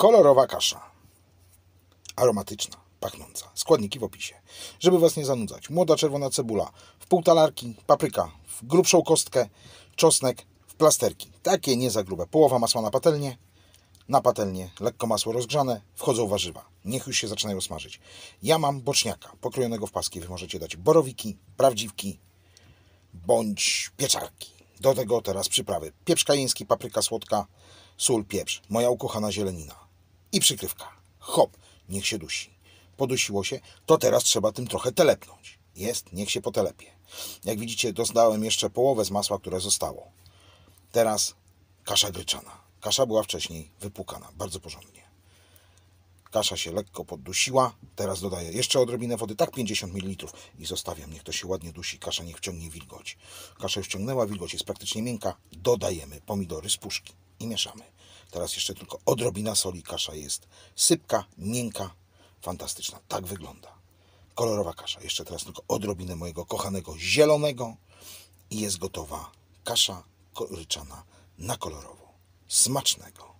Kolorowa kasza. Aromatyczna, pachnąca. Składniki w opisie. Żeby Was nie zanudzać. Młoda czerwona cebula, w pół talarki, papryka, w grubszą kostkę, czosnek, w plasterki. Takie nie za grube. Połowa masła na patelnię. Na patelnię, lekko masło rozgrzane, wchodzą warzywa. Niech już się zaczynają smażyć. Ja mam boczniaka, pokrojonego w paski. Wy możecie dać borowiki, prawdziwki bądź pieczarki. Do tego teraz przyprawy. Pieprz kajeński, papryka słodka, sól, pieprz. Moja ukochana zielenina i przykrywka. Hop, niech się dusi. Podusiło się, to teraz trzeba tym trochę telepnąć. Jest, niech się potelepie. Jak widzicie, doznałem jeszcze połowę z masła, które zostało. Teraz kasza gryczana. Kasza była wcześniej wypłukana, bardzo porządnie. Kasza się lekko poddusiła. Teraz dodaję jeszcze odrobinę wody, tak 50 ml i zostawiam. Niech to się ładnie dusi. Kasza niech wciągnie wilgoć. Kasza już wciągnęła, wilgoć jest praktycznie miękka. Dodajemy pomidory z puszki i mieszamy. Teraz jeszcze tylko odrobina soli kasza jest sypka, miękka, fantastyczna. Tak wygląda. Kolorowa kasza. Jeszcze teraz tylko odrobinę mojego kochanego zielonego i jest gotowa kasza ryczana na kolorowo. Smacznego!